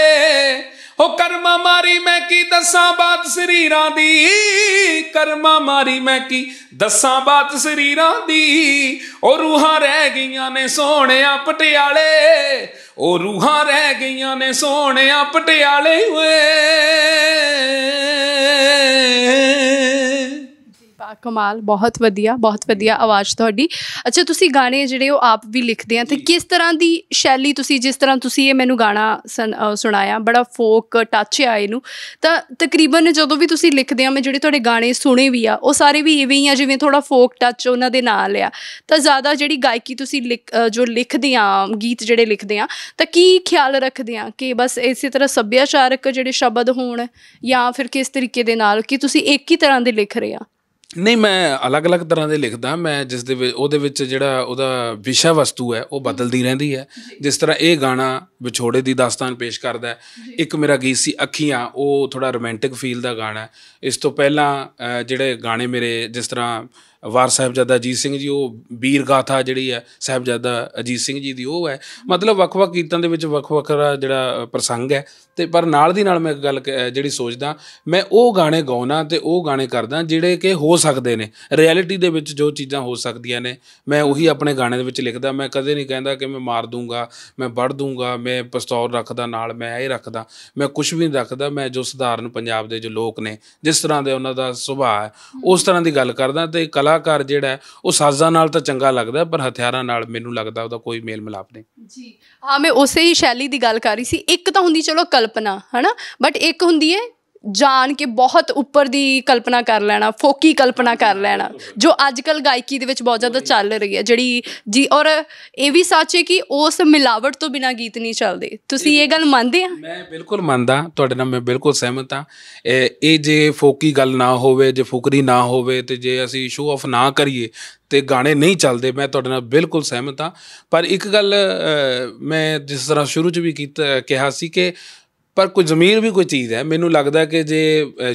ਉਹ ਕਰਮਾ ਮਾਰੀ ਮੈਂ ਕੀ ਦੱਸਾਂ ਬਾਤ ਸਰੀਰਾਂ ਦੀ ਕਰਮਾ ਮਾਰੀ ਮੈਂ ਕੀ ਦੱਸਾਂ ਬਾਤ ਸਰੀਰਾਂ ਦੀ ਉਹ ਰੂਹਾਂ ਰਹਿ ਗਈਆਂ ਨੇ ਸੋਹਣਿਆ ਪਟਿਆਲੇ ਉਹ ਰੂਹਾਂ ਰਹਿ ਗਈਆਂ ਨੇ ਸੋਹਣਿਆ ਪਟਿਆਲੇ ਓਏ ਕਮਾਲ ਬਹੁਤ ਵਧੀਆ ਬਹੁਤ ਵਧੀਆ ਆਵਾਜ਼ ਤੁਹਾਡੀ ਅੱਛਾ ਤੁਸੀਂ ਗਾਣੇ ਜਿਹੜੇ ਉਹ ਆਪ ਵੀ ਲਿਖਦੇ ਆ ਤੇ ਕਿਸ ਤਰ੍ਹਾਂ ਦੀ ਸ਼ੈਲੀ ਤੁਸੀਂ ਜਿਸ ਤਰ੍ਹਾਂ ਤੁਸੀਂ ਇਹ ਮੈਨੂੰ ਗਾਣਾ ਸੁਣਾਇਆ ਬੜਾ ਫੋਕ ਟੱਚ ਆ ਇਹਨੂੰ ਤਾਂ ਤਕਰੀਬਨ ਜਦੋਂ ਵੀ ਤੁਸੀਂ ਲਿਖਦੇ ਆ ਮੈਂ ਜਿਹੜੇ ਤੁਹਾਡੇ ਗਾਣੇ ਸੁਣੇ ਵੀ ਆ ਉਹ ਸਾਰੇ ਵੀ ਇਵੇਂ ਹੀ ਆ ਜਿਵੇਂ ਥੋੜਾ ਫੋਕ ਟੱਚ ਉਹਨਾਂ ਦੇ ਨਾਲ ਆ ਤਾਂ ਜ਼ਿਆਦਾ ਜਿਹੜੀ ਗਾਇਕੀ ਤੁਸੀਂ ਜੋ ਲਿਖਦੇ ਆ ਗੀਤ ਜਿਹੜੇ ਲਿਖਦੇ ਆ ਤਾਂ ਕੀ ਖਿਆਲ ਰੱਖਦੇ ਆ ਕਿ ਬਸ ਇਸੇ ਤਰ੍ਹਾਂ ਸੱਭਿਆਚਾਰਕ ਜਿਹੜੇ ਸ਼ਬਦ ਹੋਣ ਜਾਂ ਫਿਰ ਕਿਸ ਤਰੀਕੇ ਦੇ ਨਾਲ ਕਿ ਤੁਸੀਂ ਇੱਕ ਹੀ ਤਰ੍ਹਾਂ ਦੇ ਲਿਖ ਰਹੇ ਆ ਨਹੀਂ ਮੈਂ ਅਲੱਗ-ਅਲੱਗ ਤਰ੍ਹਾਂ ਦੇ ਲਿਖਦਾ ਮੈਂ ਜਿਸ ਦੇ ਉਹਦੇ ਵਿੱਚ ਜਿਹੜਾ ਉਹਦਾ ਵਿਸ਼ਾ ਵਸਤੂ ਹੈ ਉਹ ਬਦਲਦੀ ਰਹਿੰਦੀ ਹੈ ਜਿਸ ਤਰ੍ਹਾਂ ਇਹ ਗਾਣਾ ਵਿਛੋੜੇ ਦੀ ਦਾਸਤਾਨ ਪੇਸ਼ ਕਰਦਾ ਇੱਕ ਮੇਰਾ ਗੀਤ ਸੀ ਅੱਖੀਆਂ ਉਹ ਥੋੜਾ ਰੋਮਾਂਟਿਕ ਫੀਲ ਦਾ ਗਾਣਾ ਇਸ ਤੋਂ ਪਹਿਲਾਂ ਜਿਹੜੇ ਗਾਣੇ ਮੇਰੇ ਜਿਸ ਤਰ੍ਹਾਂ ਵਾਰ ਸਾਹਿਬਜ਼ਾਦਾ ਅਜੀਤ ਸਿੰਘ ਜੀ ਉਹ ਵੀਰ ਗਾਥਾ ਜਿਹੜੀ ਹੈ ਸਾਹਿਬਜ਼ਾਦਾ ਅਜੀਤ ਸਿੰਘ ਜੀ ਦੀ ਉਹ ਹੈ ਮਤਲਬ ਵੱਖ-ਵੱਖ ਕੀਰਤਨ ਦੇ ਵਿੱਚ ਵੱਖ-ਵੱਖ ਜਿਹੜਾ ਪ੍ਰਸੰਗ ਹੈ ਤੇ ਪਰ ਨਾਲ ਦੀ ਨਾਲ ਮੈਂ ਇੱਕ ਗੱਲ ਜਿਹੜੀ ਸੋਚਦਾ ਮੈਂ ਉਹ ਗਾਣੇ ਗਾਉਣਾ ਤੇ ਉਹ ਗਾਣੇ ਕਰਦਾ ਜਿਹੜੇ ਕਿ ਹੋ ਸਕਦੇ ਨੇ ਰਿਐਲਿਟੀ ਦੇ ਵਿੱਚ ਜੋ ਚੀਜ਼ਾਂ ਹੋ ਸਕਦੀਆਂ ਨੇ ਮੈਂ ਉਹੀ ਆਪਣੇ ਗਾਣੇ ਦੇ ਵਿੱਚ ਲਿਖਦਾ ਮੈਂ ਕਦੇ ਨਹੀਂ ਕਹਿੰਦਾ ਕਿ ਮੈਂ ਮਾਰ ਦੂੰਗਾ ਮੈਂ ਵੜ ਦੂੰਗਾ ਮੈਂ ਪਿਸਤੌਲ ਰੱਖਦਾ ਨਾਲ ਮੈਂ ਇਹ ਰੱਖਦਾ ਮੈਂ ਕੁਝ ਵੀ ਨਹੀਂ ਰੱਖਦਾ ਮੈਂ ਜੋ ਸਧਾਰਨ ਪੰਜਾਬ ਦੇ ਜੋ ਲੋਕ ਨੇ ਜਿਸ ਤਰ੍ਹਾਂ ਦੇ ਉਹਨਾਂ ਦਾ ਸੁਭਾਅ ਹੈ ਉਸ ਤਰ੍ਹਾਂ ਦੀ ਗੱਲ ਕਰਦਾ ਤੇ ਕਲਾ ਕਲਾਕਾਰ ਜਿਹੜਾ ਉਹ ਸਾਜ਼ਾਂ ਨਾਲ ਤਾਂ ਚੰਗਾ ਲੱਗਦਾ ਪਰ ਹਥਿਆਰਾਂ ਨਾਲ ਮੈਨੂੰ ਲੱਗਦਾ ਉਹਦਾ ਕੋਈ ਮੇਲ ਮਿਲਾਪ ਨਹੀਂ ਜੀ ਹਾਂ ਮੈਂ ਉਸੇ ਹੀ ਸ਼ੈਲੀ ਦੀ ਗੱਲ ਕਰ ਰਹੀ ਸੀ ਇੱਕ ਤਾਂ ਹੁੰਦੀ ਚਲੋ ਕਲਪਨਾ ਹਨਾ ਬਟ ਇੱਕ ਹੁੰਦੀ ਹੈ ਜਾਣ ਕੇ ਬਹੁਤ ਉੱਪਰ ਦੀ ਕਲਪਨਾ ਕਰ ਲੈਣਾ ਫੋਕੀ ਕਲਪਨਾ ਕਰ ਲੈਣਾ ਜੋ ਅੱਜ ਕੱਲ ਗਾਇਕੀ ਦੇ ਵਿੱਚ ਬਹੁਤ ਜ਼ਿਆਦਾ ਚੱਲ ਰਹੀ ਹੈ ਜਿਹੜੀ ਜੀ ਔਰ ਇਹ ਵੀ ਸੱਚ ਹੈ ਕਿ ਉਸ ਮਿਲਾਵਟ ਤੋਂ ਬਿਨਾ ਗੀਤ ਨਹੀਂ ਚੱਲਦੇ ਤੁਸੀਂ ਇਹ ਗੱਲ ਮੰਨਦੇ ਆ ਮੈਂ ਬਿਲਕੁਲ ਮੰਨਦਾ ਤੁਹਾਡੇ ਨਾਲ ਮੈਂ ਬਿਲਕੁਲ ਸਹਿਮਤ ਆ ਇਹ ਜੇ ਫੋਕੀ ਗੱਲ ਨਾ ਹੋਵੇ ਜੇ ਫੁਕਰੀ ਨਾ ਹੋਵੇ ਤੇ ਜੇ ਅਸੀਂ ਸ਼ੋ ਆਫ ਨਾ ਕਰੀਏ ਤੇ ਗਾਣੇ ਨਹੀਂ ਚੱਲਦੇ ਮੈਂ ਤੁਹਾਡੇ ਨਾਲ ਬਿਲਕੁਲ ਸਹਿਮਤ ਆ ਪਰ ਇੱਕ ਗੱਲ ਮੈਂ ਜਿਸ ਤਰ੍ਹਾਂ ਸ਼ੁਰੂ 'ਚ ਵੀ ਕੀਤਾ ਕਿਹਾ ਸੀ ਕਿ ਪਰ ਕੋਈ ਜ਼ਮੀਰ ਵੀ ਕੋਈ ਚੀਜ਼ ਹੈ ਮੈਨੂੰ ਲੱਗਦਾ ਕਿ ਜੇ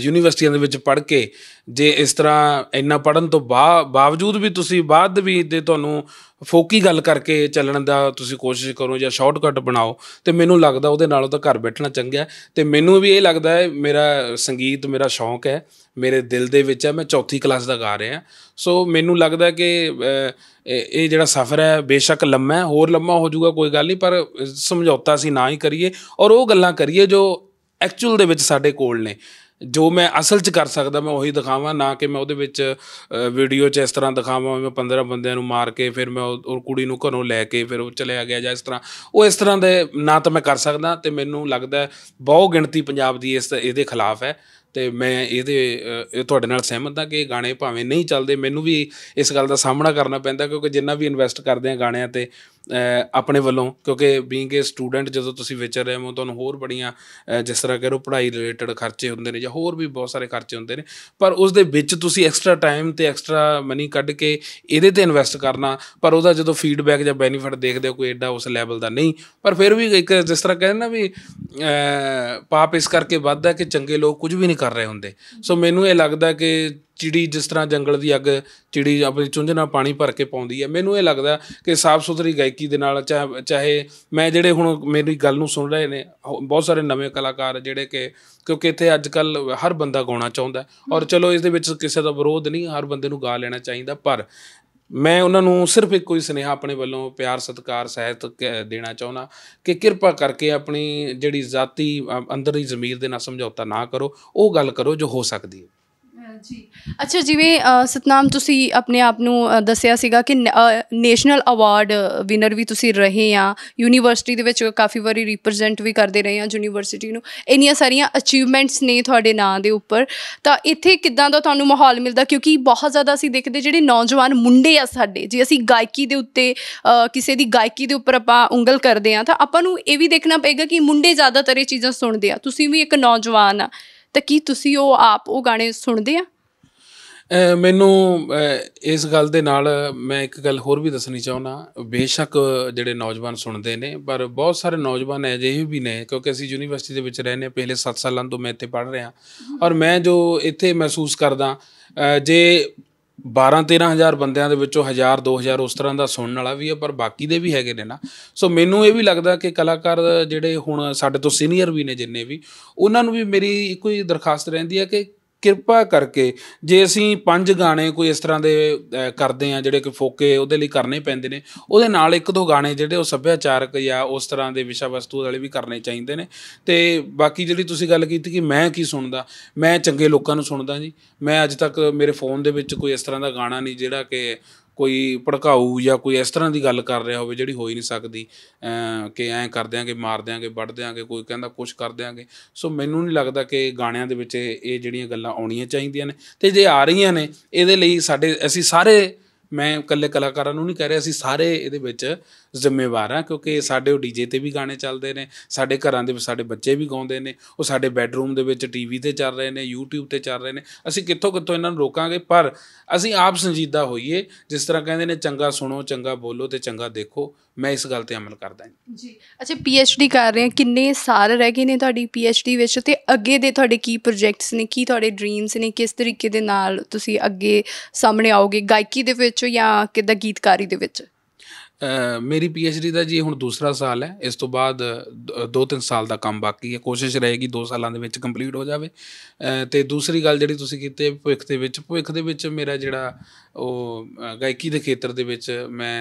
ਯੂਨੀਵਰਸਿਟੀਆਂ ਦੇ ਵਿੱਚ ਪੜ੍ਹ ਕੇ ਜੇ ਇਸ ਤਰ੍ਹਾਂ ਇੰਨਾ ਪੜਨ ਤੋਂ ਬਾਵਜੂਦ ਵੀ ਤੁਸੀਂ ਬਾਅਦ ਵੀ ਤੇ ਤੁਹਾਨੂੰ ਫੋਕੀ ਗੱਲ ਕਰਕੇ ਚੱਲਣ ਦਾ ਤੁਸੀਂ ਕੋਸ਼ਿਸ਼ ਕਰੋ ਜਾਂ ਸ਼ਾਰਟਕਟ ਬਣਾਓ ਤੇ ਮੈਨੂੰ ਲੱਗਦਾ ਉਹਦੇ ਨਾਲੋਂ ਤਾਂ ਘਰ ਬੈਠਣਾ ਚੰਗਾ ਤੇ ਮੈਨੂੰ ਵੀ ਇਹ ਲੱਗਦਾ ਹੈ ਮੇਰਾ ਸੰਗੀਤ ਮੇਰਾ ਸ਼ੌਂਕ ਹੈ ਮੇਰੇ ਦਿਲ ਦੇ ਵਿੱਚ ਹੈ ਮੈਂ ਚੌਥੀ ਕਲਾਸ ਦਾ ਗਾ ਰਿਹਾ ਸੋ ਮੈਨੂੰ ਲੱਗਦਾ ਕਿ ਇਹ ਜਿਹੜਾ ਸਫ਼ਰ ਹੈ ਬੇਸ਼ੱਕ ਲੰਮਾ ਹੈ ਹੋਰ ਲੰਮਾ ਹੋ ਜਾਊਗਾ ਕੋਈ ਗੱਲ ਨਹੀਂ ਪਰ ਸਮਝੌਤਾ ਸੀ ਨਾ ਹੀ ਕਰੀਏ ਔਰ ਉਹ ਗੱਲਾਂ ਕਰੀਏ ਜੋ ਐਕਚੁਅਲ ਦੇ ਵਿੱਚ ਸਾਡੇ ਕੋਲ ਨੇ ਜੋ ਮੈਂ ਅਸਲ 'ਚ ਕਰ ਸਕਦਾ ਮੈਂ ਉਹੀ ਦਿਖਾਵਾਂ ਨਾ ਕਿ ਮੈਂ ਉਹਦੇ ਵਿੱਚ ਵੀਡੀਓ 'ਚ ਇਸ ਤਰ੍ਹਾਂ ਦਿਖਾਵਾਂ ਮੈਂ 15 ਬੰਦਿਆਂ ਨੂੰ ਮਾਰ ਕੇ ਫਿਰ ਮੈਂ ਉਹ ਕੁੜੀ ਨੂੰ ਘਰੋਂ ਲੈ ਕੇ ਫਿਰ ਉਹ ਚਲਿਆ ਗਿਆ ਜਾਂ ਇਸ ਤਰ੍ਹਾਂ ਉਹ ਇਸ ਤਰ੍ਹਾਂ ਦੇ ਨਾ ਤਾਂ ਮੈਂ ਕਰ ਸਕਦਾ ਤੇ ਮੈਨੂੰ ਲੱਗਦਾ ਬਹੁ ਗਿਣਤੀ ਪੰਜਾਬ ਦੀ ਇਸ ਇਹਦੇ ਖਿਲਾਫ ਹੈ ਤੇ ਮੈਂ ਇਹਦੇ ਤੁਹਾਡੇ ਨਾਲ ਸਹਿਮਤ ਹਾਂ ਕਿ ਇਹ ਗਾਣੇ ਭਾਵੇਂ ਨਹੀਂ ਚੱਲਦੇ ਮੈਨੂੰ ਵੀ ਇਸ ਗੱਲ ਦਾ ਸਾਹਮਣਾ ਕਰਨਾ ਪੈਂਦਾ ਕਿਉਂਕਿ ਜਿੰਨਾ ਵੀ ਇਨਵੈਸਟ ਕਰਦੇ ਆ ਗਾਣਿਆਂ ਤੇ ਆਪਣੇ ਵੱਲੋਂ ਕਿਉਂਕਿ ਬੀਇੰਗ ਅ ਸਟੂਡੈਂਟ ਜਦੋਂ ਤੁਸੀਂ ਵਿਚਰ ਰਹੇ ਹੋ ਤੁਹਾਨੂੰ ਹੋਰ ਬੜੀਆਂ ਜਿਸ ਤਰ੍ਹਾਂ ਕਹ ਪੜ੍ਹਾਈ ਰਿਲੇਟਡ ਖਰਚੇ ਹੁੰਦੇ ਨੇ ਜਾਂ ਹੋਰ ਵੀ ਬਹੁਤ ਸਾਰੇ ਖਰਚੇ ਹੁੰਦੇ ਨੇ ਪਰ ਉਸ ਦੇ ਵਿੱਚ ਤੁਸੀਂ ਐਕਸਟਰਾ ਟਾਈਮ ਤੇ ਐਕਸਟਰਾ ਮਨੀ ਕੱਢ ਕੇ ਇਹਦੇ ਤੇ ਇਨਵੈਸਟ ਕਰਨਾ ਪਰ ਉਹਦਾ ਜਦੋਂ ਫੀਡਬੈਕ ਜਾਂ ਬੈਨੀਫਿਟ ਦੇਖਦੇ ਹੋ ਕੋਈ ਐਡਾ ਉਸ ਲੈਵਲ ਦਾ ਨਹੀਂ ਪਰ ਫਿਰ ਵੀ ਇੱਕ ਜਿਸ ਤਰ੍ਹਾਂ ਕਹਿੰਦੇ ਨਾ ਵੀ ਪਾਪ ਇਸ ਕਰਕੇ ਵੱਧਦਾ ਕਿ ਚੰਗੇ ਲੋਕ ਕੁਝ ਵੀ ਨਹੀਂ ਕਰ ਰਹੇ ਹੁੰਦੇ ਸੋ ਮੈਨੂੰ ਇਹ ਲੱਗਦਾ ਕਿ ਚਿੜੀ ਜਿਸ ਤਰ੍ਹਾਂ ਜੰਗਲ ਦੀ ਅੱਗ ਚਿੜੀ ਆਪਣੀ ਚੁੰਝ ਨਾਲ ਪਾਣੀ ਭਰ ਕੇ ਪਾਉਂਦੀ ਹੈ ਮੈਨੂੰ ਇਹ ਲੱਗਦਾ ਕਿ ਸਾਫ਼ ਸੁਥਰੀ ਗਾਇਕੀ ਦੇ ਨਾਲ ਚਾਹੇ ਮੈਂ ਜਿਹੜੇ ਹੁਣ ਮੇਰੀ ਗੱਲ ਨੂੰ ਸੁਣ ਰਹੇ ਨੇ ਬਹੁਤ ਸਾਰੇ ਨਵੇਂ ਕਲਾਕਾਰ ਜਿਹੜੇ ਕਿ ਕਿਉਂਕਿ ਇੱਥੇ ਅੱਜ ਕੱਲ ਹਰ ਬੰਦਾ ਗਾਉਣਾ ਚਾਹੁੰਦਾ ਔਰ ਚਲੋ ਇਸ ਦੇ ਵਿੱਚ ਕਿਸੇ ਦਾ ਵਿਰੋਧ ਨਹੀਂ ਹਰ ਬੰਦੇ ਨੂੰ ਗਾ ਲੈਣਾ ਚਾਹੀਦਾ ਪਰ ਮੈਂ ਉਹਨਾਂ ਨੂੰ ਸਿਰਫ ਇੱਕੋ ਹੀ ਸੁਨੇਹਾ ਆਪਣੇ ਵੱਲੋਂ ਪਿਆਰ ਸਤਿਕਾਰ ਸਹਿਤ ਦੇਣਾ ਚਾਹੁੰਦਾ ਕਿ ਕਿਰਪਾ ਕਰਕੇ ਆਪਣੀ ਜਿਹੜੀ ਜ਼ਾਤੀ ਅੰਦਰਲੀ ਜ਼ਮੀਰ ਦੇ ਨਾਲ ਸਮਝੌਤਾ ਨਾ ਕਰੋ ਉਹ ਗੱਲ ਕਰੋ ਜੋ ਹੋ ਸਕਦੀ ਹੈ ਜੀ ਅੱਛਾ ਜਿਵੇਂ ਸਤਨਾਮ ਤੁਸੀਂ ਆਪਣੇ ਆਪ ਨੂੰ ਦੱਸਿਆ ਸੀਗਾ ਕਿ ਨੈਸ਼ਨਲ ਅਵਾਰਡ ਵਿਨਰ ਵੀ ਤੁਸੀਂ ਰਹੇ ਆ ਯੂਨੀਵਰਸਿਟੀ ਦੇ ਵਿੱਚ ਕਾਫੀ ਵਾਰੀ ਰਿਪਰੈਜ਼ੈਂਟ ਵੀ ਕਰਦੇ ਰਹੇ ਆ ਯੂਨੀਵਰਸਿਟੀ ਨੂੰ ਇੰਨੀਆਂ ਸਾਰੀਆਂ ਅਚੀਵਮੈਂਟਸ ਨੇ ਤੁਹਾਡੇ ਨਾਂ ਦੇ ਉੱਪਰ ਤਾਂ ਇੱਥੇ ਕਿਦਾਂ ਦਾ ਤੁਹਾਨੂੰ ਮਾਹੌਲ ਮਿਲਦਾ ਕਿਉਂਕਿ ਬਹੁਤ ਜ਼ਿਆਦਾ ਅਸੀਂ ਦੇਖਦੇ ਜਿਹੜੇ ਨੌਜਵਾਨ ਮੁੰਡੇ ਆ ਸਾਡੇ ਜੇ ਅਸੀਂ ਗਾਇਕੀ ਦੇ ਉੱਤੇ ਕਿਸੇ ਦੀ ਗਾਇਕੀ ਦੇ ਉੱਪਰ ਆਪਾਂ ਉਂਗਲ ਕਰਦੇ ਆ ਤਾਂ ਆਪਾਂ ਨੂੰ ਇਹ ਵੀ ਦੇਖਣਾ ਪਏਗਾ ਕਿ ਮੁੰਡੇ ਜ਼ਿਆਦਾਤਰ ਇਹ ਚੀਜ਼ਾਂ ਸੁਣਦੇ ਆ ਤੁਸੀਂ ਵੀ ਇੱਕ ਨੌਜਵਾਨ ਆ ਤਾਂ ਕੀ ਤੁਸੀਂ ਉਹ ਆਪ ਉਹ ਗਾਣੇ ਸੁਣਦੇ ਆ ਮੈਨੂੰ ਇਸ ਗੱਲ ਦੇ ਨਾਲ ਮੈਂ ਇੱਕ ਗੱਲ ਹੋਰ ਵੀ ਦੱਸਣੀ ਚਾਹੁੰਦਾ ਬੇਸ਼ੱਕ ਜਿਹੜੇ ਨੌਜਵਾਨ ਸੁਣਦੇ ਨੇ ਪਰ ਬਹੁਤ ਸਾਰੇ ਨੌਜਵਾਨ ਅਜਿਹੇ ਵੀ ਨੇ ਕਿਉਂਕਿ ਅਸੀਂ ਯੂਨੀਵਰਸਿਟੀ ਦੇ ਵਿੱਚ ਰਹਿੰਦੇ ਆ ਪਹਿਲੇ 7 ਸਾਲਾਂ ਤੋਂ ਮੈਂ ਇੱਥੇ ਪੜ੍ਹ ਰਿਹਾ ਔਰ ਮੈਂ ਜੋ ਇੱਥੇ ਮਹਿਸੂਸ ਕਰਦਾ ਜੇ 12-13000 ਬੰਦਿਆਂ ਦੇ ਵਿੱਚੋਂ 1000 2000 ਉਸ ਤਰ੍ਹਾਂ ਦਾ ਸੁਣਨ ਵਾਲਾ ਵੀ ਹੈ ਪਰ ਬਾਕੀ ਦੇ ਵੀ ਹੈਗੇ ਨੇ ਨਾ ਸੋ ਮੈਨੂੰ ਇਹ ਵੀ ਲੱਗਦਾ ਕਿ ਕਲਾਕਾਰ ਜਿਹੜੇ ਹੁਣ ਸਾਡੇ ਤੋਂ ਸੀਨੀਅਰ ਵੀ ਨੇ ਜਿੰਨੇ ਵੀ ਉਹਨਾਂ ਨੂੰ ਵੀ ਮੇਰੀ ਇੱਕੋ ਹੀ ਦਰਖਾਸਤ ਰਹਿੰਦੀ ਹੈ ਕਿ ਕਿਰਪਾ ਕਰਕੇ ਜੇ ਅਸੀਂ ਪੰਜ ਗਾਣੇ ਕੋਈ ਇਸ ਤਰ੍ਹਾਂ ਦੇ ਕਰਦੇ ਆ ਜਿਹੜੇ ਕਿ ਫੋਕੇ ਉਹਦੇ ਲਈ ਕਰਨੇ ਪੈਂਦੇ ਨੇ ਉਹਦੇ ਨਾਲ ਇੱਕ ਦੋ ਗਾਣੇ ਜਿਹੜੇ ਉਹ ਸੱਭਿਆਚਾਰਕ ਜਾਂ ਉਸ ਤਰ੍ਹਾਂ ਦੇ ਵਿਸ਼ਾ ਵਸਤੂ ਵਾਲੇ ਵੀ ਕਰਨੇ ਚਾਹੀਦੇ ਨੇ ਤੇ ਬਾਕੀ ਜਿਹੜੀ ਤੁਸੀਂ ਗੱਲ ਕੀਤੀ ਕਿ ਮੈਂ ਕੀ ਸੁਣਦਾ ਮੈਂ ਚੰਗੇ ਲੋਕਾਂ ਨੂੰ ਸੁਣਦਾ ਜੀ ਮੈਂ ਅੱਜ ਤੱਕ ਮੇਰੇ ਫੋਨ ਦੇ ਵਿੱਚ ਕੋਈ ਇਸ ਤਰ੍ਹਾਂ ਦਾ ਗਾਣਾ ਨਹੀਂ ਜਿਹੜਾ ਕਿ ਕੋਈ ਭੜਕਾਊ ਜਾਂ ਕੋਈ ਇਸ ਤਰ੍ਹਾਂ ਦੀ ਗੱਲ ਕਰ ਰਿਹਾ ਹੋਵੇ ਜਿਹੜੀ ਹੋ ਹੀ ਨਹੀਂ ਸਕਦੀ ਕਿ ਐਂ ਕਰ ਦਿਆਂਗੇ ਮਾਰ ਦਿਆਂਗੇ ਵੱਢ ਦਿਆਂਗੇ ਕੋਈ ਕਹਿੰਦਾ ਕੁਝ ਕਰ ਦਿਆਂਗੇ ਸੋ ਮੈਨੂੰ ਨਹੀਂ ਲੱਗਦਾ ਕਿ ਗਾਣਿਆਂ ਦੇ ਵਿੱਚ ਇਹ ਜਿਹੜੀਆਂ ਗੱਲਾਂ ਆਉਣੀਆਂ ਚਾਹੀਦੀਆਂ ਨੇ ਤੇ ਜੇ ਆ ਰਹੀਆਂ ਨੇ ਇਹਦੇ ਲਈ ਸਾਡੇ ਅਸੀਂ ਸਾਰੇ ਮੈਂ ਇਕੱਲੇ ਕਲਾਕਾਰਾਂ ਨੂੰ ਨਹੀਂ ਕਹਿ ਰਿਹਾ ਅਸੀਂ ਸਾਰੇ ਇਹਦੇ ਵਿੱਚ ਜ਼ਿੰਮੇਵਾਰ ਆ ਕਿਉਂਕਿ ਸਾਡੇ ਉਹ ਡੀਜੇ ਤੇ ਵੀ ਗਾਣੇ ਚੱਲਦੇ ਨੇ ਸਾਡੇ ਘਰਾਂ ਦੇ ਵਿੱਚ ਸਾਡੇ ਬੱਚੇ ਵੀ ਗਾਉਂਦੇ ਨੇ ਉਹ ਸਾਡੇ ਬੈੱਡਰੂਮ ਦੇ ਵਿੱਚ ਟੀਵੀ ਤੇ ਚੱਲ ਰਹੇ ਨੇ YouTube ਤੇ ਚੱਲ ਰਹੇ ਨੇ ਅਸੀਂ ਕਿੱਥੋਂ ਕਿੱਥੋਂ ਇਹਨਾਂ ਨੂੰ ਰੋਕਾਂਗੇ ਪਰ ਅਸੀਂ ਆਪ ਸੰਜੀਦਾ ਹੋਈਏ ਜਿਸ ਤਰ੍ਹਾਂ ਕਹਿੰਦੇ ਨੇ ਚੰਗਾ ਸੁਣੋ ਚੰਗਾ ਬੋਲੋ ਤੇ ਚੰਗਾ ਦੇਖੋ ਮੈਂ ਇਸ ਗੱਲ ਤੇ ਅਮਲ ਕਰਦਾ ਹਾਂ ਜੀ ਅੱਛਾ ਪੀ ਐਚ ਡੀ ਕਰ ਰਹੇ ਆ ਕਿੰਨੇ ਸਾਲ ਰਹਿ ਗਏ ਨੇ ਤੁਹਾਡੀ ਪੀ ਐਚ ਡੀ ਵਿੱਚ ਤੇ ਅੱਗੇ ਦੇ ਤੁਹਾਡੇ ਕੀ ਪ੍ਰੋਜੈਕਟਸ ਨੇ ਕੀ ਤੁਹਾਡੇ ਡ੍ਰੀਮਸ ਨੇ ਕਿਸ ਤਰੀਕੇ ਦੇ ਨਾਲ ਤੁਸੀਂ ਅੱਗੇ ਸਾਹਮਣੇ ਆਓਗੇ ਗਾਇਕੀ ਦੇ ਵਿੱਚ ਜਾਂ ਕਿਦਾਂ ਗੀਤਕਾਰੀ ਦੇ ਵਿੱਚ ਮੇਰੀ ਪੀਐਚਡੀ ਦਾ ਜੀ ਹੁਣ ਦੂਸਰਾ ਸਾਲ ਹੈ ਇਸ ਤੋਂ ਬਾਅਦ 2-3 ਸਾਲ ਦਾ ਕੰਮ ਬਾਕੀ ਹੈ ਕੋਸ਼ਿਸ਼ ਰਹੇਗੀ 2 ਸਾਲਾਂ ਦੇ ਵਿੱਚ ਕੰਪਲੀਟ ਹੋ ਜਾਵੇ ਤੇ ਦੂਸਰੀ ਗੱਲ ਜਿਹੜੀ ਤੁਸੀਂ ਕੀਤੀ ਭਵਿੱਖ ਦੇ ਵਿੱਚ ਭਵਿੱਖ ਦੇ ਵਿੱਚ ਮੇਰਾ ਜਿਹੜਾ ਉਹ ਗਾਇਕੀ ਦੇ ਖੇਤਰ ਦੇ ਵਿੱਚ ਮੈਂ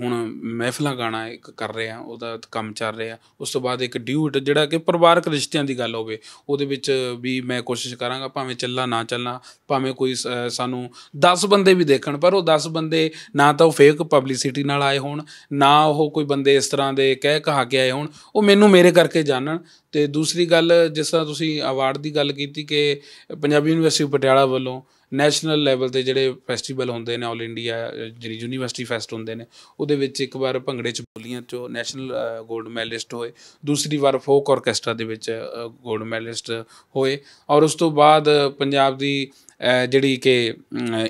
ਹੁਣ ਮਹਿਫਲਾਂ ਗਾਣਾ ਇੱਕ ਕਰ ਰਹੇ ਆ ਉਹਦਾ ਕੰਮ ਚੱਲ ਰਿਹਾ ਉਸ ਤੋਂ ਬਾਅਦ ਇੱਕ ਡਿਊਟ ਜਿਹੜਾ ਕਿ ਪਰਿਵਾਰਕ ਰਿਸ਼ਤਿਆਂ ਦੀ ਗੱਲ ਹੋਵੇ ਉਹਦੇ ਵਿੱਚ ਵੀ ਮੈਂ ਕੋਸ਼ਿਸ਼ ਕਰਾਂਗਾ ਭਾਵੇਂ ਚੱਲਾ ਨਾ ਚੱਲਣਾ ਭਾਵੇਂ ਕੋਈ ਸਾਨੂੰ 10 ਬੰਦੇ ਵੀ ਦੇਖਣ ਪਰ ਉਹ 10 ਬੰਦੇ ਨਾ ਤਾਂ ਉਹ ਫੇਕ ਪਬਲਿਸਿਟੀ ਨਾਲ ਆਏ ਹੋਣ ਨਾ ਉਹ ਕੋਈ ਬੰਦੇ ਇਸ ਤਰ੍ਹਾਂ ਦੇ ਕਹਿ ਕਹਾ ਕੇ ਆਏ ਹੋਣ ਉਹ ਮੈਨੂੰ ਮੇਰੇ ਕਰਕੇ ਜਾਣਨ ਤੇ ਦੂਸਰੀ ਗੱਲ ਜਿਸ ਤਰ੍ਹਾਂ ਤੁਸੀਂ ਅਵਾਰਡ ਦੀ ਗੱਲ ਕੀਤੀ ਕਿ ਪੰਜਾਬੀ ਯੂਨੀਵਰਸਿਟੀ ਪਟਿਆਲਾ ਵੱਲੋਂ ਨੈਸ਼ਨਲ ਲੈਵਲ ਤੇ ਜਿਹੜੇ ਫੈਸਟੀਵਲ ਹੁੰਦੇ ਨੇ 올 ਇੰਡੀਆ ਜਿਹੜੀ ਯੂਨੀਵਰਸਿਟੀ ਫੈਸਟ ਹੁੰਦੇ ਨੇ ਉਹਦੇ ਵਿੱਚ ਇੱਕ ਵਾਰ ਭੰਗੜੇ ਚ ਬੋਲੀਆਂ ਚੋਂ ਨੈਸ਼ਨਲ ਗੋਲਡ ਮੈਡਲਿਸਟ ਹੋਏ ਦੂਸਰੀ ਵਾਰ ਫੋਕ ਆਰਕੈਸਟਰਾ ਦੇ ਵਿੱਚ ਗੋਲਡ ਮੈਡਲਿਸਟ ਹੋਏ ਔਰ ਉਸ ਤੋਂ ਬਾਅਦ ਪੰਜਾਬ ਦੀ ਜਿਹੜੀ ਕਿ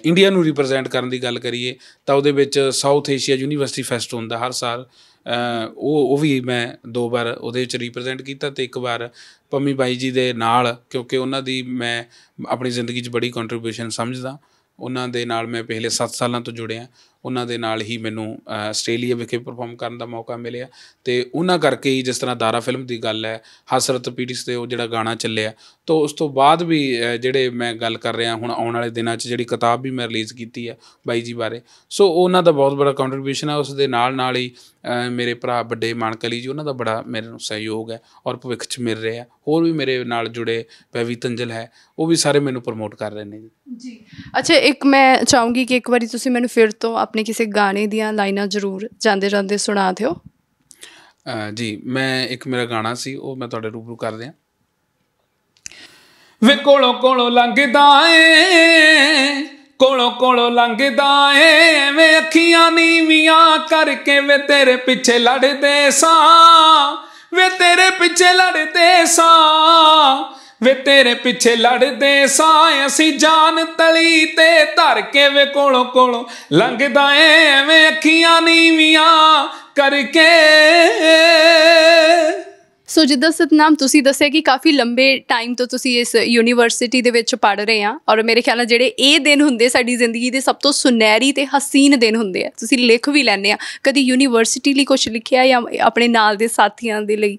ਇੰਡੀਆ ਨੂੰ ਰਿਪਰੈਜ਼ੈਂਟ ਕਰਨ ਦੀ ਗੱਲ ਕਰੀਏ ਤਾਂ ਉਹਦੇ ਵਿੱਚ ਸਾਊਥ ਏਸ਼ੀਆ ਯੂਨੀਵਰਸਿਟੀ ਫੈਸਟ ਹੁੰਦਾ ਹਰ ਸਾਲ ਉਹ ਉਹ ਵੀ ਮੈਂ ਦੋ ਵਾਰ ਉਹਦੇ ਵਿੱਚ ਰਿਪਰੈਜ਼ੈਂਟ ਕੀਤਾ ਤੇ ਇੱਕ ਵਾਰ ਪੰਮੀ ਬਾਈ ਜੀ ਦੇ ਨਾਲ ਕਿਉਂਕਿ ਉਹਨਾਂ ਦੀ ਮੈਂ ਆਪਣੀ ਜ਼ਿੰਦਗੀ 'ਚ ਬੜੀ ਕੰਟਰੀਬਿਊਸ਼ਨ ਸਮਝਦਾ ਉਹਨਾਂ ਦੇ ਨਾਲ ਮੈਂ ਪਹਿਲੇ 7 ਸਾਲਾਂ ਤੋਂ ਜੁੜਿਆ ਉਹਨਾਂ ਦੇ ਨਾਲ ਹੀ ਮੈਨੂੰ ਆਸਟ੍ਰੇਲੀਆ ਵਿਖੇ ਪਰਫਾਰਮ ਕਰਨ ਦਾ ਮੌਕਾ ਮਿਲਿਆ ਤੇ ਉਹਨਾਂ ਕਰਕੇ ਹੀ ਜਿਸ ਤਰ੍ਹਾਂ ਦਾਰਾ ਫਿਲਮ ਦੀ ਗੱਲ ਹੈ ਹਸਰਤ ਪੀਟਿਸ ਤੇ ਉਹ ਜਿਹੜਾ ਗਾਣਾ ਚੱਲਿਆ ਤੋਂ ਉਸ ਤੋਂ ਬਾਅਦ ਵੀ ਜਿਹੜੇ ਮੈਂ ਗੱਲ ਕਰ ਰਿਹਾ ਹੁਣ ਆਉਣ ਵਾਲੇ ਦਿਨਾਂ 'ਚ ਜਿਹੜੀ ਕਿਤਾਬ ਵੀ ਮੈਂ ਰਿਲੀਜ਼ ਕੀਤੀ ਹੈ ਬਾਈ ਜੀ ਬਾਰੇ ਸੋ ਉਹਨਾਂ ਦਾ ਬਹੁਤ ਬੜਾ ਕੰਟਰੀਬਿਊਸ਼ਨ ਹੈ ਉਸ ਦੇ ਨਾਲ ਨਾਲ ਹੀ ਮੇਰੇ ਭਰਾ ਵੱਡੇ ਮਾਨਕਲੀ ਜੀ ਉਹਨਾਂ ਦਾ ਬੜਾ ਮੇਰੇ ਨੂੰ ਸਹਿਯੋਗ ਹੈ ਔਰ ਭਵਿੱਖ 'ਚ ਮਿਲ ਰਿਹਾ ਹੋਰ ਵੀ ਮੇਰੇ ਨਾਲ ਜੁੜੇ ਪੈਵੀ ਤੰਜਲ ਹੈ ਉਹ ਵੀ ਸਾਰੇ ਮੈਨੂੰ ਪ੍ਰਮੋਟ ਕਰ ਰਹੇ ਨੇ ਜੀ ਅੱਛਾ ਇੱਕ ਮੈਂ ਚਾਹੂੰਗੀ ਕਿ ਇੱਕ ਵਾਰੀ ਤੁਸੀਂ ਮੈਨੂੰ ਫਿਰ ਤੋਂ ਆਪਣੇ ਕਿਸੇ ਗਾਣੇ ਦੀਆਂ ਲਾਈਨਾਂ ਜ਼ਰੂਰ ਜਾਂਦੇ ਜਾਂਦੇ ਸੁਣਾ ਦਿਓ ਜੀ ਮੈਂ ਇੱਕ ਮੇਰਾ ਗਾਣਾ ਸੀ ਉਹ ਮੈਂ ਤੁਹਾਡੇ ਰੂਬਰੂ ਕਰ ਦਿਆਂ ਵੇ ਕੋਲੋਂ ਕੋਲੋਂ ਲੰਘਦਾ ਏ ਕੋਲੋਂ ਕੋਲੋਂ ਲੰਘਦਾ ਏ ਵੇ ਅੱਖੀਆਂ ਨੀਵੀਆਂ ਕਰਕੇ ਵੇ ਤੇਰੇ ਪਿੱਛੇ ਲੜਦੇ ਸਾਂ ਵੇ ਤੇਰੇ ਪਿੱਛੇ ਲੜਦੇ ਸਾਂ ਵੇ ਤੇਰੇ ਪਿੱਛੇ ਲੜਦੇ ਸਾਂ ਅਸੀਂ ਜਾਨ ਤਲੀ ਤੇ ਧਰ ਕੇ ਵੇ ਕੋਲੋਂ ਕੋਲੋਂ ਲੰਘਦਾ ਐਵੇਂ ਅੱਖੀਆਂ ਨੀਵੀਆਂ ਕਰਕੇ ਸੋ ਜਿੱਦਾਂ ਸਤਨਾਮ ਤੁਸੀਂ ਦੱਸਿਆ ਕਿ ਕਾਫੀ ਲੰਬੇ ਟਾਈਮ ਤੋਂ ਤੁਸੀਂ ਇਸ ਯੂਨੀਵਰਸਿਟੀ ਦੇ ਵਿੱਚ ਪੜ ਰਹੇ ਆ ਔਰ ਮੇਰੇ ਖਿਆਲ ਨਾਲ ਜਿਹੜੇ ਇਹ ਦਿਨ ਹੁੰਦੇ ਸਾਡੀ ਜ਼ਿੰਦਗੀ ਦੇ ਸਭ ਤੋਂ ਸੁਨਹਿਰੀ ਤੇ ਹਸੀਨ ਦਿਨ ਹੁੰਦੇ ਆ ਤੁਸੀਂ ਲਿਖ ਵੀ ਲੈਂਦੇ ਆ ਕਦੀ ਯੂਨੀਵਰਸਿਟੀ ਲਈ ਕੁਝ ਲਿਖਿਆ ਜਾਂ ਆਪਣੇ ਨਾਲ ਦੇ ਸਾਥੀਆਂ ਦੇ ਲਈ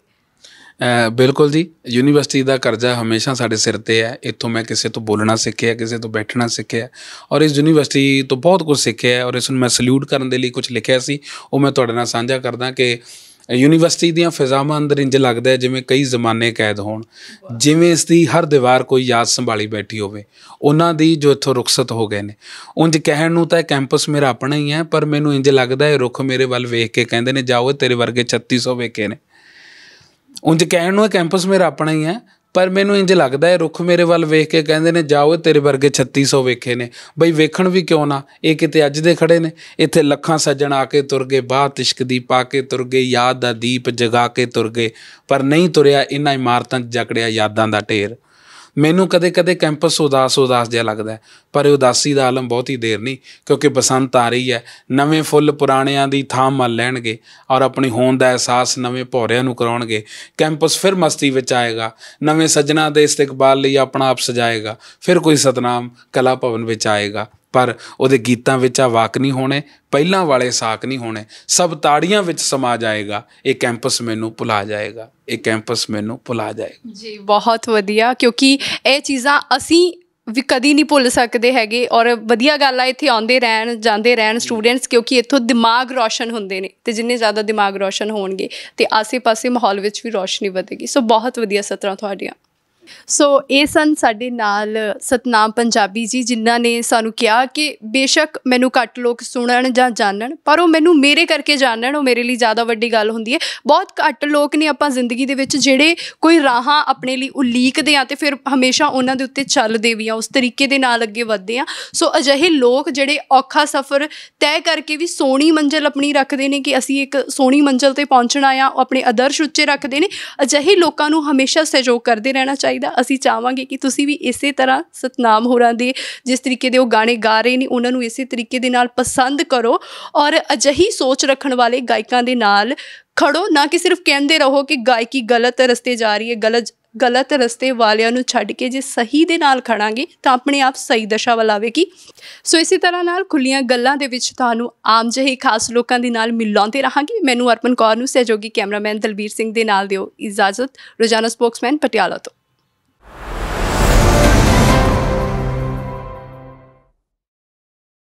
ਬਿਲਕੁਲ ਜੀ ਯੂਨੀਵਰਸਿਟੀ ਦਾ ਕਰਜ਼ਾ ਹਮੇਸ਼ਾ ਸਾਡੇ ਸਿਰ ਤੇ ਹੈ ਇੱਥੋਂ ਮੈਂ ਕਿਸੇ ਤੋਂ ਬੋਲਣਾ ਸਿੱਖਿਆ ਕਿਸੇ ਤੋਂ ਬੈਠਣਾ ਸਿੱਖਿਆ ਔਰ ਇਸ ਯੂਨੀਵਰਸਿਟੀ ਤੋਂ ਬਹੁਤ ਕੁਝ ਸਿੱਖਿਆ ਔਰ ਇਸ ਨੂੰ ਮੈਂ ਸਲੂਟ ਕਰਨ ਦੇ ਲਈ ਕੁਝ ਲਿਖਿਆ ਸੀ ਉਹ ਮੈਂ ਤੁਹਾਡੇ ਨਾਲ ਸਾਂਝਾ ਕਰਦਾ ਕਿ ਯੂਨੀਵਰਸਿਟੀ ਦੀਆਂ ਫਿਜ਼ਾਵਾਂ ਅੰਦਰ ਇੰਜ ਲੱਗਦਾ ਹੈ ਜਿਵੇਂ ਕਈ ਜ਼ਮਾਨੇ ਕੈਦ ਹੋਣ ਜਿਵੇਂ ਇਸ ਦੀ ਹਰ ਦੀਵਾਰ ਕੋਈ ਯਾਦ ਸੰਭਾਲੀ ਬੈਠੀ ਹੋਵੇ ਉਹਨਾਂ ਦੀ ਜੋ ਇੱਥੋਂ ਰੁਖਸਤ ਹੋ ਗਏ ਨੇ ਉੰਜ ਕਹਿਣ ਨੂੰ ਤਾਂ ਇਹ ਕੈਂਪਸ ਮੇਰਾ ਆਪਣਾ ਹੀ ਹੈ ਪਰ ਮੈਨੂੰ ਇੰਜ ਲੱਗਦਾ ਹੈ ਰੁੱਖ ਮੇਰੇ ਵੱਲ ਵੇਖ ਕੇ ਕਹਿੰਦੇ ਨੇ ਜਾਓ ਤੇਰੇ ਵਰਗੇ 3600 ਵੇਖੇ ਨੇ ਉਂਝ ਕਹਿਣ ਨੂੰ ਇਹ ਕੈਂਪਸ ਮੇਰਾ ਆਪਣਾ ਹੀ ਹੈ ਪਰ ਮੈਨੂੰ ਇੰਜ ਲੱਗਦਾ ਹੈ ਰੁੱਖ ਮੇਰੇ ਵੱਲ ਵੇਖ ਕੇ ਕਹਿੰਦੇ ਨੇ ਜਾਓ ਤੇਰੇ ਵਰਗੇ 3600 ਵੇਖੇ ਨੇ ਬਈ ਵੇਖਣ ਵੀ ਕਿਉਂ ਨਾ ਇਹ ਕਿਤੇ ਅੱਜ ਦੇ ਖੜੇ ਨੇ ਇੱਥੇ ਲੱਖਾਂ ਸੱਜਣ ਆ ਕੇ ਤੁਰ ਗਏ ਬਾਹ ਤਿਸ਼ਕ ਦੀ ਪਾ ਕੇ ਤੁਰ ਗਏ ਯਾਦ ਦਾ ਦੀਪ ਜਗਾ ਕੇ ਤੁਰ ਗਏ ਪਰ ਨਹੀਂ ਤੁਰਿਆ ਇਹਨਾਂ ਇਮਾਰਤਾਂ 'ਚ ਜਕੜਿਆ ਯਾਦਾਂ ਦਾ ਢੇਰ ਮੈਨੂੰ ਕਦੇ-ਕਦੇ ਕੈਂਪਸ ਉਦਾਸ-ਉਦਾਸ ਜਿਹਾ ਲੱਗਦਾ ਪਰ ਉਦਾਸੀ ਦਾ ਆਲਮ ਬਹੁਤੀ ਦੇਰ ਨਹੀਂ ਕਿਉਂਕਿ ਬਸੰਤ ਆ ਰਹੀ ਹੈ ਨਵੇਂ ਫੁੱਲ ਪੁਰਾਣਿਆਂ ਦੀ ਥਾਂ ਮੱਲ ਲੈਣਗੇ ਔਰ ਆਪਣੀ ਹੋਂਦ ਦਾ ਅਹਿਸਾਸ ਨਵੇਂ ਭੌਰਿਆਂ ਨੂੰ ਕਰਾਉਣਗੇ ਕੈਂਪਸ ਫਿਰ ਮਸਤੀ ਵਿੱਚ ਆਏਗਾ ਨਵੇਂ ਸੱਜਣਾ ਦੇ ਇਸਤਕਬਾਲ ਲਈ ਆਪਣਾ ਆਪ ਸਜਾਏਗਾ ਫਿਰ ਕੋਈ ਸਤਨਾਮ ਕਲਾ ਭਵਨ ਵਿੱਚ ਆਏਗਾ ਪਰ ਉਹਦੇ ਗੀਤਾਂ ਵਿੱਚ ਆ ਵਾਕ ਨਹੀਂ ਹੋਣੇ ਪਹਿਲਾਂ ਵਾਲੇ ਸਾਕ ਨਹੀਂ ਹੋਣੇ ਸਭ ਤਾੜੀਆਂ ਵਿੱਚ ਸਮਾ ਜਾਏਗਾ ਇਹ ਕੈਂਪਸ ਮੈਨੂੰ ਭੁਲਾ ਜਾਏਗਾ ਇਹ ਕੈਂਪਸ ਮੈਨੂੰ ਭੁਲਾ ਜਾਏਗਾ ਜੀ ਬਹੁਤ ਵਧੀਆ ਕਿਉਂਕਿ ਇਹ ਚੀਜ਼ਾਂ ਅਸੀਂ ਵੀ ਕਦੀ ਨਹੀਂ ਭੁੱਲ ਸਕਦੇ ਹੈਗੇ ਔਰ ਵਧੀਆ ਗੱਲ ਆ ਇੱਥੇ ਆਉਂਦੇ ਰਹਿਣ ਜਾਂਦੇ ਰਹਿਣ ਸਟੂਡੈਂਟਸ ਕਿਉਂਕਿ ਇੱਥੋਂ ਦਿਮਾਗ ਰੋਸ਼ਨ ਹੁੰਦੇ ਨੇ ਤੇ ਜਿੰਨੇ ਜ਼ਿਆਦਾ ਦਿਮਾਗ ਰੋਸ਼ਨ ਹੋਣਗੇ ਤੇ ਆਸੇ-ਪਾਸੇ ਮਾਹੌਲ ਵਿੱਚ ਵੀ ਰੌਸ਼ਨੀ ਵਧੇਗੀ ਸੋ ਬਹੁਤ ਵਧੀਆ ਸਤਰਾਂ ਤੁਹਾਡੀਆਂ ਸੋ ਇਹ ਸਨ ਸਾਡੇ ਨਾਲ ਸਤਨਾਮ ਪੰਜਾਬੀ ਜੀ ਜਿਨ੍ਹਾਂ ਨੇ ਸਾਨੂੰ ਕਿਹਾ ਕਿ ਬੇਸ਼ੱਕ ਮੈਨੂੰ ਘੱਟ ਲੋਕ ਸੁਣਨ ਜਾਂ ਜਾਣਨ ਪਰ ਉਹ ਮੈਨੂੰ ਮੇਰੇ ਕਰਕੇ ਜਾਣਨ ਉਹ ਮੇਰੇ ਲਈ ਜ਼ਿਆਦਾ ਵੱਡੀ ਗੱਲ ਹੁੰਦੀ ਹੈ ਬਹੁਤ ਘੱਟ ਲੋਕ ਨੇ ਆਪਾਂ ਜ਼ਿੰਦਗੀ ਦੇ ਵਿੱਚ ਜਿਹੜੇ ਕੋਈ ਰਾਹਾਂ ਆਪਣੇ ਲਈ ਉਲੀਕਦੇ ਆ ਤੇ ਫਿਰ ਹਮੇਸ਼ਾ ਉਹਨਾਂ ਦੇ ਉੱਤੇ ਚੱਲਦੇ ਵੀ ਆ ਉਸ ਤਰੀਕੇ ਦੇ ਨਾਲ ਅੱਗੇ ਵਧਦੇ ਆ ਸੋ ਅਜਿਹੇ ਲੋਕ ਜਿਹੜੇ ਔਖਾ ਸਫ਼ਰ ਤੈਅ ਕਰਕੇ ਵੀ ਸੋਹਣੀ ਮੰਜ਼ਲ ਆਪਣੀ ਰੱਖਦੇ ਨੇ ਕਿ ਅਸੀਂ ਇੱਕ ਸੋਹਣੀ ਮੰਜ਼ਲ ਤੇ ਪਹੁੰਚਣਾ ਆ ਆਪਣੇ ਆਦਰਸ਼ ਉੱਚੇ ਰੱਖਦੇ ਨੇ ਅਜਿਹੇ ਲੋਕਾਂ ਨੂੰ ਹਮੇਸ਼ਾ ਸਹਿਯੋਗ ਕਰਦੇ ਰਹਿਣਾ ਚਾਹੀਦਾ ਚਾਹੀਦਾ ਅਸੀਂ ਚਾਹਾਂਗੇ ਕਿ ਤੁਸੀਂ ਵੀ ਇਸੇ ਤਰ੍ਹਾਂ ਸਤਨਾਮ ਹੋਰਾਂ ਦੇ ਜਿਸ ਤਰੀਕੇ ਦੇ ਉਹ ਗਾਣੇ ਗਾ ਰਹੇ ਨੇ ਉਹਨਾਂ ਨੂੰ ਇਸੇ ਤਰੀਕੇ ਦੇ ਨਾਲ ਪਸੰਦ ਕਰੋ ਔਰ ਅਜਹੀ ਸੋਚ ਰੱਖਣ ਵਾਲੇ ਗਾਇਕਾਂ ਦੇ ਨਾਲ ਖੜੋ ਨਾ ਕਿ ਸਿਰਫ ਕਹਿੰਦੇ ਰਹੋ ਕਿ ਗਾਇਕੀ ਗਲਤ ਰਸਤੇ ਜਾ ਰਹੀ ਹੈ ਗਲਤ ਗਲਤ ਰਸਤੇ ਵਾਲਿਆਂ ਨੂੰ ਛੱਡ ਕੇ ਜੇ ਸਹੀ ਦੇ ਨਾਲ ਖੜਾਂਗੇ ਤਾਂ ਆਪਣੇ ਆਪ ਸਹੀ ਦਸ਼ਾ ਵੱਲ ਆਵੇਗੀ ਸੋ ਇਸੇ ਤਰ੍ਹਾਂ ਨਾਲ ਖੁੱਲੀਆਂ ਗੱਲਾਂ ਦੇ ਵਿੱਚ ਤੁਹਾਨੂੰ ਆਮ ਜਿਹੇ ਖਾਸ ਲੋਕਾਂ ਦੇ ਨਾਲ ਮਿਲਾਉਂਦੇ ਰਹਾਂਗੇ ਮੈਨੂੰ ਅਰਪਨ ਕੌਰ ਨੂੰ ਸਹਿਯੋਗੀ ਕੈਮਰਾਮੈਨ ਦਲਬੀਰ ਸਿੰਘ ਦੇ ਨਾਲ ਦਿਓ ਇਜਾਜ਼ਤ ਰੋਜ਼ਾਨਾ ਸਪੋਕਸਮੈਨ ਪਟਿਆਲਾ ਤੋਂ